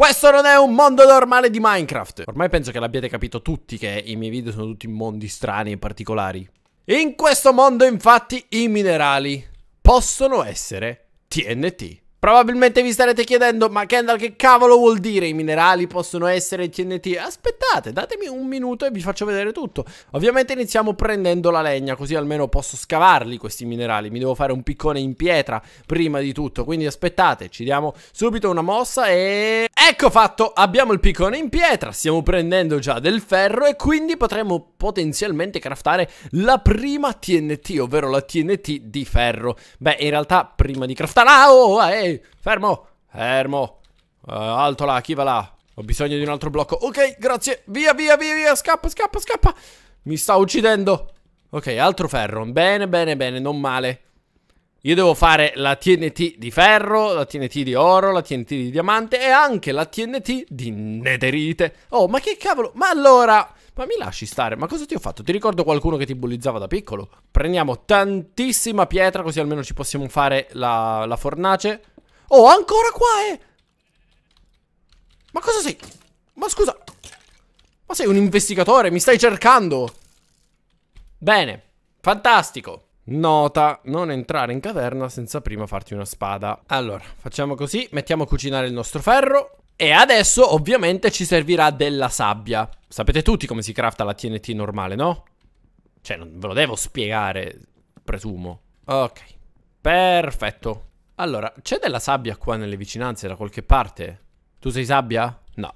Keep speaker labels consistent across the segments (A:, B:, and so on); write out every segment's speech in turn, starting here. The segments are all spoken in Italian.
A: Questo non è un mondo normale di Minecraft. Ormai penso che l'abbiate capito tutti che i miei video sono tutti mondi strani e particolari. In questo mondo infatti i minerali possono essere TNT. Probabilmente vi starete chiedendo, ma Kendall che cavolo vuol dire i minerali possono essere TNT? Aspettate, datemi un minuto e vi faccio vedere tutto. Ovviamente iniziamo prendendo la legna, così almeno posso scavarli questi minerali. Mi devo fare un piccone in pietra prima di tutto, quindi aspettate, ci diamo subito una mossa e... Ecco fatto, abbiamo il piccone in pietra, stiamo prendendo già del ferro e quindi potremo potenzialmente craftare la prima TNT, ovvero la TNT di ferro. Beh, in realtà prima di craftare... Ah, oh, eh, Ehi, fermo, fermo. Uh, alto là, chi va là? Ho bisogno di un altro blocco. Ok, grazie. Via, via, via, via. Scappa, scappa, scappa. Mi sta uccidendo. Ok, altro ferro. Bene, bene, bene, non male. Io devo fare la TNT di ferro, la TNT di oro, la TNT di diamante e anche la TNT di nederite. Oh, ma che cavolo? Ma allora... Ma mi lasci stare, ma cosa ti ho fatto? Ti ricordo qualcuno che ti bullizzava da piccolo? Prendiamo tantissima pietra così almeno ci possiamo fare la, la fornace Oh, ancora qua, eh! Ma cosa sei? Ma scusa! Ma sei un investigatore, mi stai cercando! Bene, fantastico! Nota, non entrare in caverna senza prima farti una spada. Allora, facciamo così, mettiamo a cucinare il nostro ferro. E adesso ovviamente ci servirà della sabbia. Sapete tutti come si crafta la TNT normale, no? Cioè, non ve lo devo spiegare, presumo. Ok, perfetto. Allora, c'è della sabbia qua nelle vicinanze da qualche parte? Tu sei sabbia? No.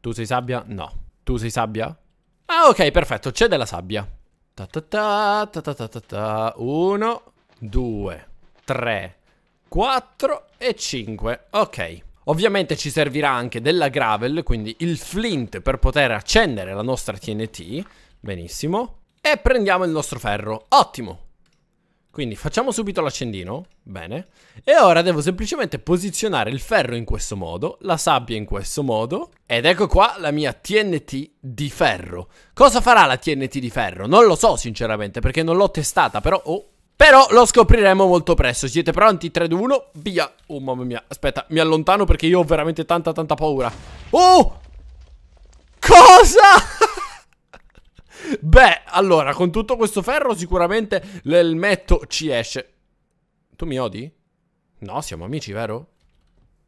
A: Tu sei sabbia? No. Tu sei sabbia? Ah, ok, perfetto, c'è della sabbia. Ta ta ta ta ta ta ta ta. Uno, due, tre, quattro e cinque. Ok. Ovviamente ci servirà anche della gravel, quindi il flint per poter accendere la nostra TNT. Benissimo. E prendiamo il nostro ferro. Ottimo. Quindi facciamo subito l'accendino, bene, e ora devo semplicemente posizionare il ferro in questo modo, la sabbia in questo modo, ed ecco qua la mia TNT di ferro. Cosa farà la TNT di ferro? Non lo so sinceramente perché non l'ho testata, però... Oh, però lo scopriremo molto presto, siete pronti? 3, 2, 1, via! Oh mamma mia, aspetta, mi allontano perché io ho veramente tanta tanta paura. Oh! Cosa? Beh, allora, con tutto questo ferro sicuramente l'elmetto ci esce. Tu mi odi? No, siamo amici, vero?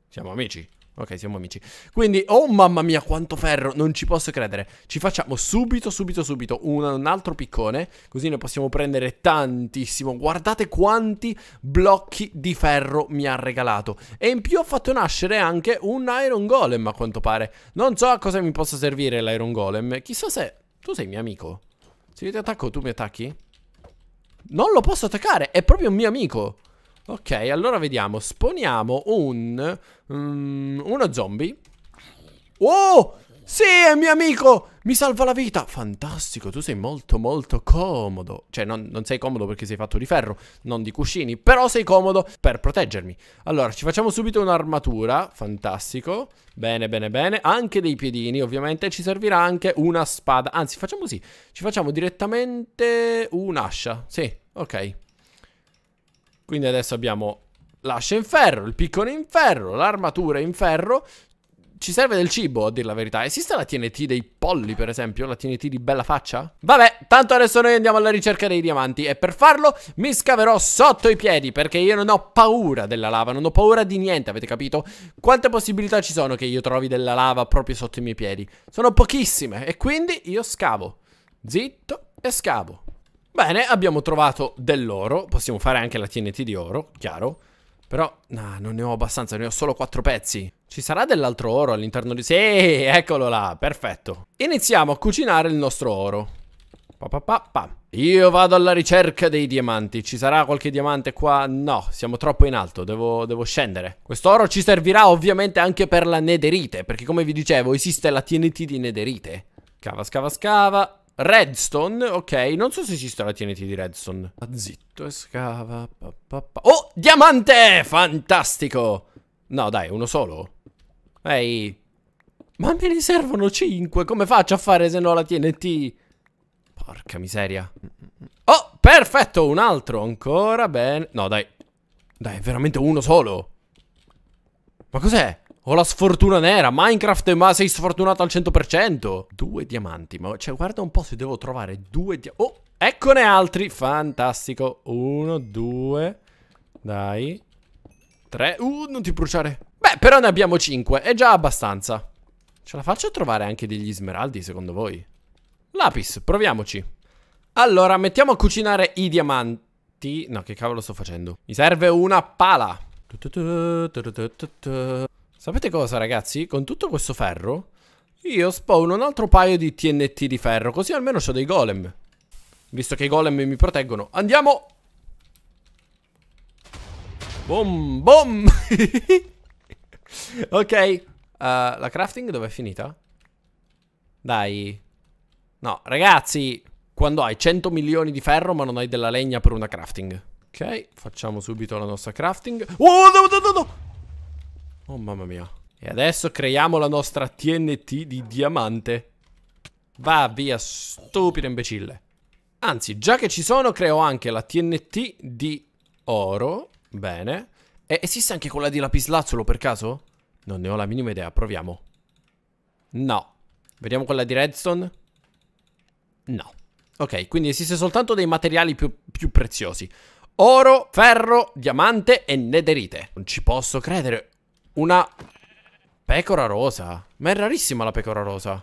A: Siamo amici. Ok, siamo amici. Quindi, oh mamma mia, quanto ferro, non ci posso credere. Ci facciamo subito, subito, subito un, un, altro piccone, così ne possiamo prendere tantissimo. Guardate quanti blocchi di ferro mi ha regalato. E in più ho fatto nascere anche un Iron Golem, a quanto pare. Non so a cosa mi possa servire l'Iron Golem. Chissà se... Tu sei mio amico. Se io ti attacco, tu mi attacchi? Non lo posso attaccare, è proprio un mio amico. Ok, allora vediamo. Sponiamo un... Um, uno zombie. Oh! Sì, è mio amico! Mi salva la vita! Fantastico, tu sei molto molto comodo. Cioè, non, non, sei comodo perché sei fatto di ferro, non di cuscini, però sei comodo per proteggermi. Allora, ci facciamo subito un'armatura, fantastico. Bene, bene, bene. Anche dei piedini, ovviamente. Ci servirà anche una spada. Anzi, facciamo così. Ci facciamo direttamente un'ascia. Sì, ok. Quindi adesso abbiamo l'ascia in ferro, il piccone in ferro, l'armatura in ferro ci serve del cibo, a dir la verità. Esiste la TNT dei polli, per esempio? La TNT di bella faccia? Vabbè, tanto adesso noi andiamo alla ricerca dei diamanti e per farlo mi scaverò sotto i piedi perché io non ho paura della lava, non ho paura di niente, avete capito? Quante possibilità ci sono che io trovi della lava proprio sotto i miei piedi? Sono pochissime e quindi io scavo. Zitto e scavo. Bene, abbiamo trovato dell'oro, possiamo fare anche la TNT di oro, chiaro. Però, no, non ne ho abbastanza, ne ho solo quattro pezzi. Ci sarà dell'altro oro all'interno di... Sì, eccolo là, perfetto. Iniziamo a cucinare il nostro oro. Pa, pa, pa, pa. Io vado alla ricerca dei diamanti. Ci sarà qualche diamante qua? No, siamo troppo in alto, devo, devo scendere. Quest'oro ci servirà ovviamente anche per la nederite, perché come vi dicevo esiste la TNT di nederite. Cava, scava, scava. Redstone, ok, non so se esiste la TNT di Redstone. Ah, zitto e scava. Pa, pa, pa. Oh, diamante! Fantastico! No, dai, uno solo. Ehi. Ma me ne servono 5, come faccio a fare se no la TNT? Porca miseria. Oh, perfetto, un altro ancora, bene. No, dai. Dai, veramente uno solo. Ma cos'è? Ho la sfortuna nera, Minecraft, ma sei sfortunato al 100%. Due diamanti, ma cioè guarda un po' se devo trovare due diamanti. Oh, eccone altri, fantastico. Uno, due, dai, tre. Uh, non ti bruciare. Beh, però ne abbiamo cinque, è già abbastanza. Ce la faccio a trovare anche degli smeraldi, secondo voi? Lapis, proviamoci. Allora, mettiamo a cucinare i diamanti. No, che cavolo sto facendo? Mi serve una pala. Sapete cosa ragazzi? Con tutto questo ferro io spawno un altro paio di TNT di ferro Così almeno ho dei golem Visto che i golem mi proteggono Andiamo Boom boom Ok uh, La crafting dov'è finita? Dai No ragazzi Quando hai 100 milioni di ferro ma non hai della legna per una crafting Ok Facciamo subito la nostra crafting Oh no no no no Oh mamma mia. E adesso creiamo la nostra TNT di diamante. Va via, stupido imbecille. Anzi, già che ci sono, creo anche la TNT di oro. Bene. E esiste anche quella di lapislazzolo per caso? Non ne ho la minima idea, proviamo. No. Vediamo quella di redstone. No. Ok, quindi esiste soltanto dei materiali più, più preziosi. Oro, ferro, diamante e nederite. Non ci posso credere. Una pecora rosa. Ma è rarissima la pecora rosa.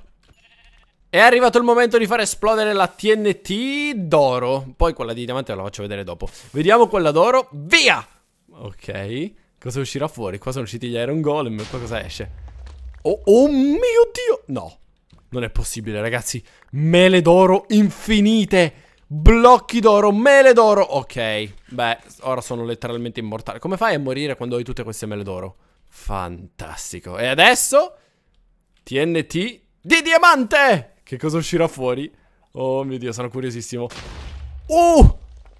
A: È arrivato il momento di far esplodere la TNT d'oro. Poi quella di diamante la faccio vedere dopo. Vediamo quella d'oro. Via! Ok. Cosa uscirà fuori? Qua sono usciti gli Iron Golem. Poi cosa esce? Oh, oh mio Dio! No. Non è possibile, ragazzi. Mele d'oro infinite. Blocchi d'oro, mele d'oro. Ok. Beh, ora sono letteralmente immortale. Come fai a morire quando hai tutte queste mele d'oro? Fantastico. E adesso TNT di diamante! Che cosa uscirà fuori? Oh mio Dio, sono curiosissimo. Oh!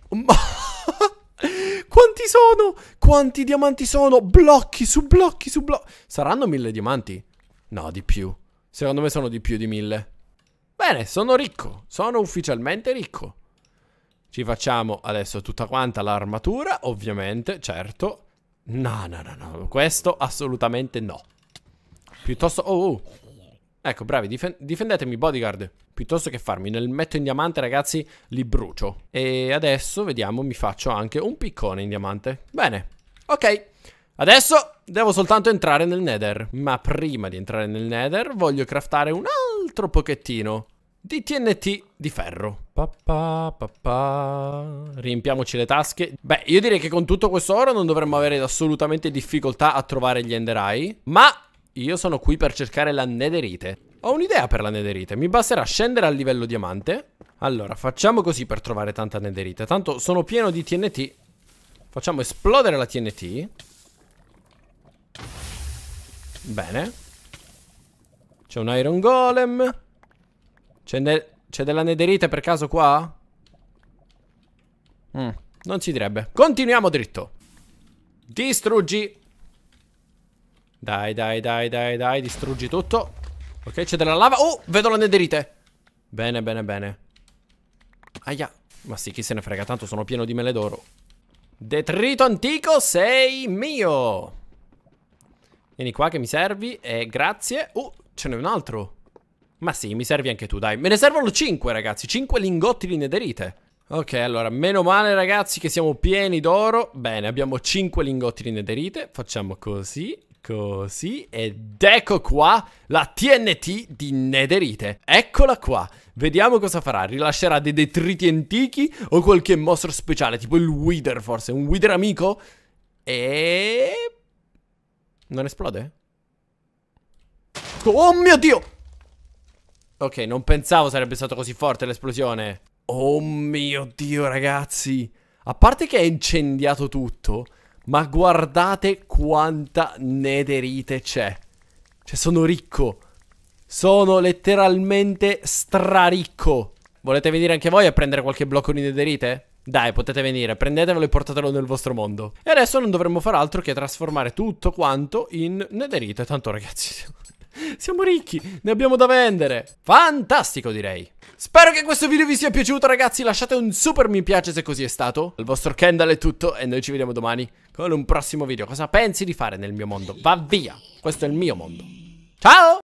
A: Ma... Quanti sono? Quanti diamanti sono? Blocchi su blocchi su blocchi. Saranno mille diamanti? No, di più. Secondo me sono di più di mille. Bene, sono ricco. Sono ufficialmente ricco. Ci facciamo adesso tutta quanta l'armatura, ovviamente, certo. No, no, no, no. Questo assolutamente no. Piuttosto... Oh, oh. Ecco, bravi, difen difendetemi, bodyguard. Piuttosto che farmi nel metto in diamante, ragazzi, li brucio. E adesso, vediamo, mi faccio anche un piccone in diamante. Bene. Ok. Adesso devo soltanto entrare nel nether. Ma prima di entrare nel nether, voglio craftare un altro pochettino di TNT di ferro. Pa, pa, pa, Riempiamoci le tasche. Beh, io direi che con tutto questo oro non dovremmo avere assolutamente difficoltà a trovare gli enderai. Ma io sono qui per cercare la nederite. Ho un'idea per la nederite. Mi basterà scendere al livello diamante. Allora, facciamo così per trovare tanta nederite. Tanto sono pieno di TNT. Facciamo esplodere la TNT. Bene. C'è un iron golem. C'è ne c'è della nederite per caso qua? Mm, non ci direbbe. Continuiamo dritto. Distruggi. Dai, dai, dai, dai, dai, distruggi tutto. Ok, c'è della lava. Oh, vedo la nederite. Bene, bene, bene. Aia. Ma sì, chi se ne frega, tanto sono pieno di mele d'oro. Detrito antico, sei mio. Vieni qua che mi servi. E grazie. Oh, ce n'è un altro. Ma sì, mi servi anche tu, dai. Me ne servono 5, ragazzi. 5 lingotti di nederite. Ok, allora, meno male ragazzi che siamo pieni d'oro. Bene, abbiamo 5 lingotti di nederite. Facciamo così, così, ed ecco qua la TNT di nederite. Eccola qua. Vediamo cosa farà. Rilascerà dei detriti antichi o qualche mostro speciale, tipo il Wither forse, un Wither amico? E... Non esplode? Oh mio Dio! Ok, non pensavo sarebbe stato così forte l'esplosione. Oh mio Dio, ragazzi. A parte che è incendiato tutto, ma guardate quanta nederite c'è. Cioè, sono ricco. Sono letteralmente straricco. Volete venire anche voi a prendere qualche blocco di nederite? Dai, potete venire, Prendetelo e portatelo nel vostro mondo. E adesso non dovremmo fare altro che trasformare tutto quanto in nederite. Tanto, ragazzi, Siamo ricchi, ne abbiamo da vendere. Fantastico direi. Spero che questo video vi sia piaciuto ragazzi, lasciate un super mi piace se così è stato. Il vostro Kendall è tutto e noi ci vediamo domani con un prossimo video. Cosa pensi di fare nel mio mondo? Va via, questo è il mio mondo. Ciao!